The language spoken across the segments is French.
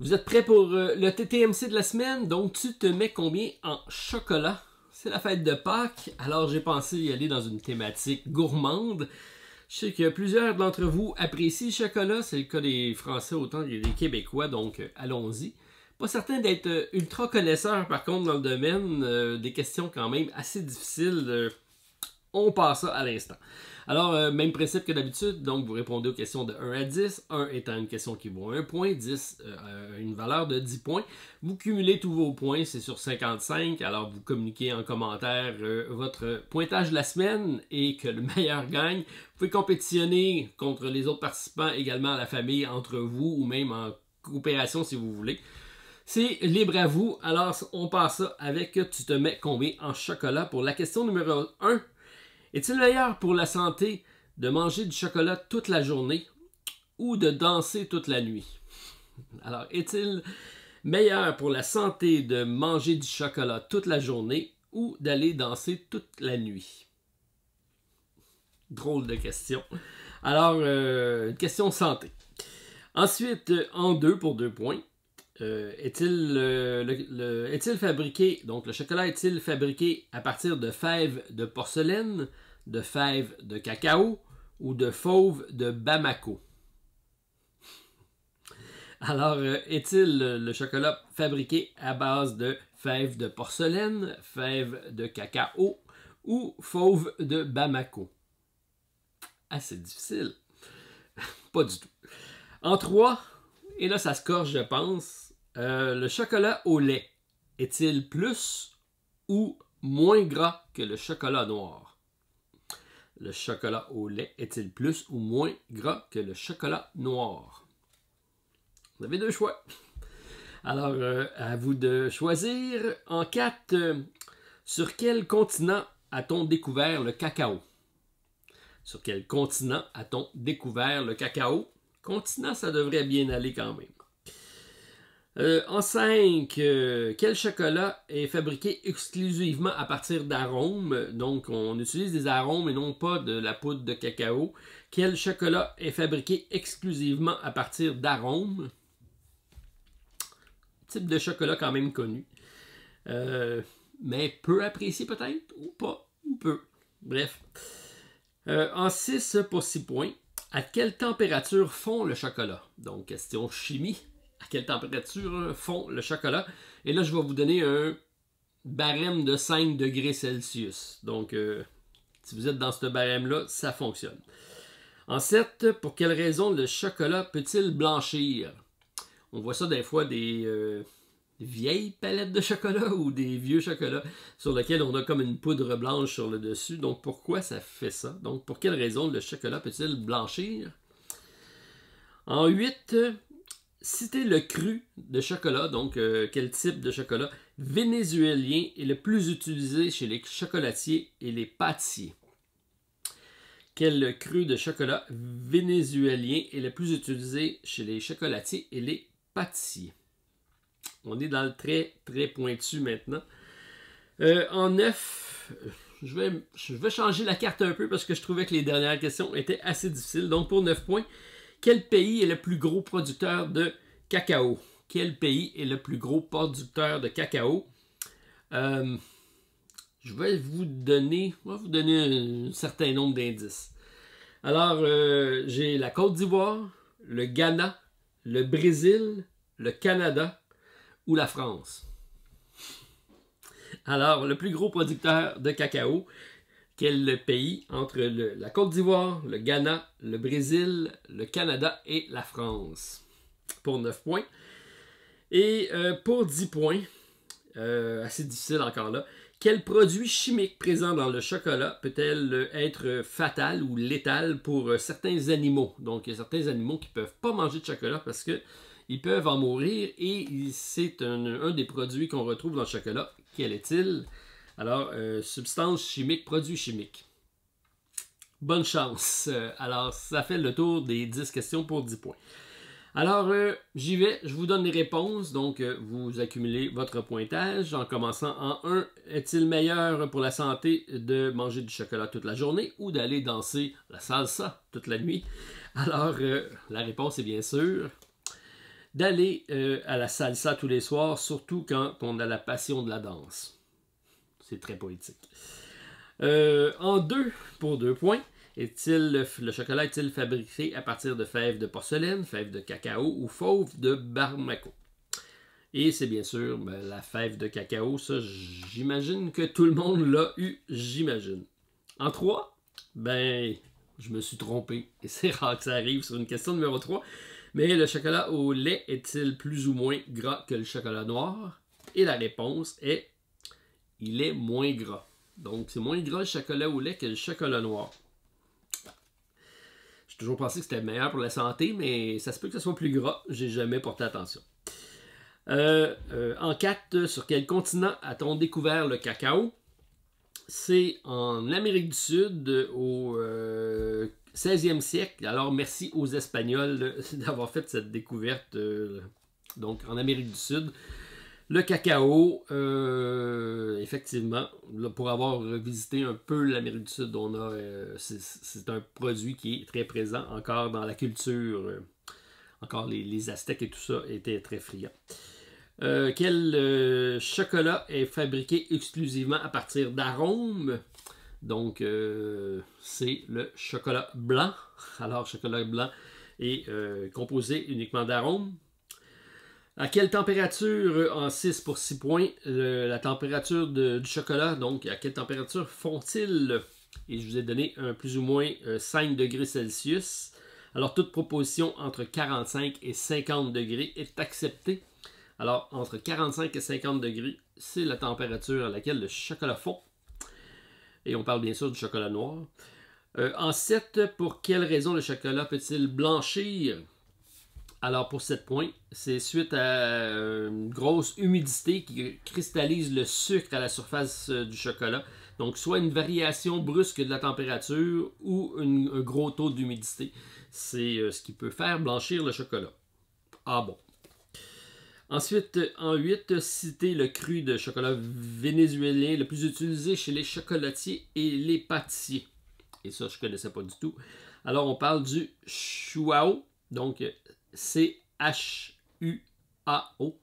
Vous êtes prêts pour euh, le TTMC de la semaine? Donc, tu te mets combien en chocolat? C'est la fête de Pâques, alors j'ai pensé y aller dans une thématique gourmande. Je sais que plusieurs d'entre vous apprécient le chocolat, c'est le cas des Français autant que des Québécois, donc euh, allons-y. Pas certain d'être euh, ultra connaisseur par contre dans le domaine, des questions quand même assez difficiles on passe ça à l'instant. Alors, euh, même principe que d'habitude, donc vous répondez aux questions de 1 à 10, 1 étant une question qui vaut 1 point, 10 euh, euh, une valeur de 10 points. Vous cumulez tous vos points, c'est sur 55, alors vous communiquez en commentaire votre pointage de la semaine et que le meilleur gagne. Vous pouvez compétitionner contre les autres participants, également à la famille, entre vous ou même en coopération si vous voulez. C'est libre à vous. Alors, on passe ça avec tu te mets combien en chocolat pour la question numéro 1. Est-il meilleur pour la santé de manger du chocolat toute la journée ou de danser toute la nuit? Alors, est-il meilleur pour la santé de manger du chocolat toute la journée ou d'aller danser toute la nuit? Drôle de question. Alors, euh, question santé. Ensuite, en deux pour deux points. Euh, euh, est-il fabriqué, donc le chocolat est-il fabriqué à partir de fèves de porcelaine, de fèves de cacao ou de fauves de Bamako? Alors, euh, est-il le chocolat fabriqué à base de fèves de porcelaine, fèves de cacao ou fauves de Bamako? Assez ah, difficile. Pas du tout. En trois, et là ça se corse, je pense, euh, le chocolat au lait est-il plus ou moins gras que le chocolat noir? Le chocolat au lait est-il plus ou moins gras que le chocolat noir? Vous avez deux choix. Alors, euh, à vous de choisir. En quatre, sur quel continent a-t-on découvert le cacao? Sur quel continent a-t-on découvert le cacao? Continent, ça devrait bien aller quand même. Euh, en 5, euh, quel chocolat est fabriqué exclusivement à partir d'arômes? Donc, on utilise des arômes et non pas de la poudre de cacao. Quel chocolat est fabriqué exclusivement à partir d'arômes? Type de chocolat quand même connu. Euh, mais peu apprécié peut-être, ou pas, ou peu. Bref. en 6, pour 6 points, à quelle température fond le chocolat? Donc, question chimie à quelle température hein, fond le chocolat. Et là, je vais vous donner un barème de 5 degrés Celsius. Donc, euh, si vous êtes dans ce barème-là, ça fonctionne. En 7, pour quelle raison le chocolat peut-il blanchir? On voit ça des fois des, euh, vieilles palettes de chocolat ou des vieux chocolats sur lesquels on a comme une poudre blanche sur le dessus. Donc pourquoi ça fait ça? Donc pour quelle raison le chocolat peut-il blanchir? En 8, citer le cru de chocolat, donc euh, quel type de chocolat vénézuélien est le plus utilisé chez les chocolatiers et les pâtissiers. Quel cru de chocolat vénézuélien est le plus utilisé chez les chocolatiers et les pâtissiers? On est dans le très, très pointu maintenant. Euh, en neuf, je vais, je vais changer la carte un peu parce que je trouvais que les dernières questions étaient assez difficiles. Donc pour 9 points, quel pays est le plus gros producteur de cacao? Quel pays est le plus gros producteur de cacao? Euh, je vais vous donner, vous donner un certain nombre d'indices. Alors, euh, j'ai la Côte d'Ivoire, le Ghana, le Brésil, le Canada ou la France. Alors, le plus gros producteur de cacao, quel pays entre la Côte d'Ivoire, le Ghana, le Brésil, le Canada et la France Pour 9 points. Et euh, pour 10 points, euh, assez difficile encore là, quel produit chimique présent dans le chocolat peut-elle euh, être fatal ou létal pour certains animaux? Donc, il y a certains animaux qui ne peuvent pas manger de chocolat parce qu'ils peuvent en mourir et c'est un, des produits qu'on retrouve dans le chocolat. Quel est-il? Alors, euh, substance chimique, produit chimique. Bonne chance. Euh, alors, ça fait le tour des 10 questions pour 10 points. Alors, euh, j'y vais, je vous donne les réponses, donc vous accumulez votre pointage en commençant en 1. Est-il meilleur pour la santé de manger du chocolat toute la journée ou d'aller danser la salsa toute la nuit? Alors, la réponse est bien sûr d'aller à la salsa tous les soirs, surtout quand on a la passion de la danse. C'est très poétique. Euh, en deux, pour deux points, est-il le chocolat est-il fabriqué à partir de fèves de porcelaine, fèves de cacao ou fauves de barmaco? Et c'est bien sûr ben, la fève de cacao, ça j'imagine que tout le monde l'a eu, j'imagine. En trois, ben je me suis trompé, et c'est rare que ça arrive sur une question numéro 3. Mais le chocolat au lait est-il plus ou moins gras que le chocolat noir? Et la réponse est il est moins gras. Donc, c'est moins gras le chocolat au lait que le chocolat noir. J'ai toujours pensé que c'était meilleur pour la santé, mais ça se peut que ce soit plus gras. J'ai jamais porté attention. Euh, euh, enquête en 4, sur quel continent a-t-on découvert le cacao? C'est en Amérique du Sud au 16e euh, siècle. Alors merci aux Espagnols d'avoir fait cette découverte donc en Amérique du Sud. Le cacao, euh, effectivement, pour avoir visité un peu l'Amérique du Sud, euh, c'est un produit qui est très présent encore dans la culture. Euh, encore les, les, Aztèques et tout ça étaient très friands. quel chocolat est fabriqué exclusivement à partir d'arômes Donc, c'est le chocolat blanc. Alors, chocolat blanc est composé uniquement d'arômes. À quelle température, euh, en 6 pour 6 points, la température du chocolat, donc à quelle température font-ils Et je vous ai donné un plus ou moins 5 euh, degrés Celsius. Alors toute proposition entre 45 et 50 degrés est acceptée. Alors entre 45 et 50 degrés, c'est la température à laquelle le chocolat fond. Et on parle bien sûr du chocolat noir. Euh, en 7, pour quelle raison le chocolat peut-il blanchir alors pour cette point c'est suite à euh, une grosse humidité qui cristallise le sucre à la surface euh, du chocolat. Donc soit une variation brusque de la température ou un gros taux d'humidité. C'est euh, ce qui peut faire blanchir le chocolat. Ah bon. Ensuite, en 8, citer le cru de chocolat vénézuélien le plus utilisé chez les chocolatiers et les pâtissiers. Et ça, je ne connaissais pas du tout. Alors, on parle du chuao, donc C-H-U-A-O,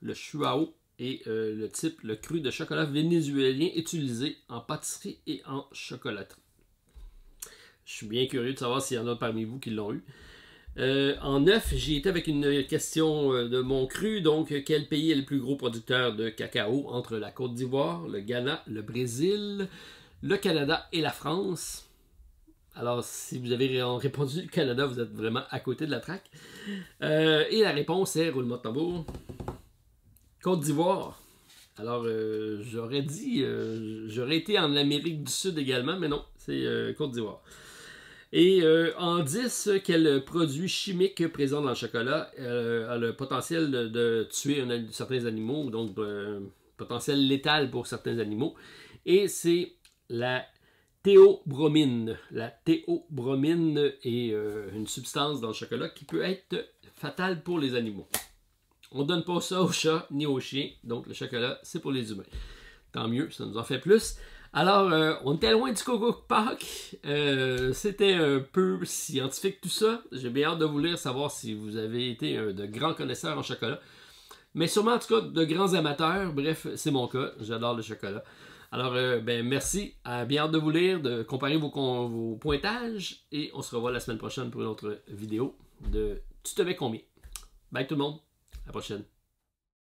le chuao, est euh, le type, le cru de chocolat vénézuélien utilisé en pâtisserie et en chocolaterie. Je suis bien curieux de savoir s'il y en a parmi vous qui l'ont eu. Euh, en neuf, j'ai été avec une question euh, de mon cru. Donc, quel pays est le plus gros producteur de cacao entre la Côte d'Ivoire, le Ghana, le Brésil, le Canada et la France alors, si vous avez répondu Canada, vous êtes vraiment à côté de la traque. Euh, et la réponse est roulement de tambour. Côte d'Ivoire. Alors, euh, j'aurais dit, euh, j'aurais été en Amérique du Sud également, mais non, c'est Côte d'Ivoire. Et en 10, quel produit chimique présent dans le chocolat a le potentiel de, tuer certains animaux, donc potentiel létal pour certains animaux. Et c'est la théobromine. La théobromine est euh, une substance dans le chocolat qui peut être fatale pour les animaux. On ne donne pas ça aux chats ni aux chiens, donc le chocolat, c'est pour les humains. Tant mieux, ça nous en fait plus. Alors, euh, on était loin du Coco Park. Euh, c'était un peu scientifique tout ça. J'ai bien hâte de vous lire, savoir si vous avez été de grands connaisseurs en chocolat. Mais sûrement, en tout cas, de grands amateurs. Bref, c'est mon cas. J'adore le chocolat. Alors, euh, ben, merci. À euh, bien de vous lire, de comparer vos, vos pointages. Et on se revoit la semaine prochaine pour une autre vidéo de Tu te mets combien? Bye tout le monde. À la prochaine.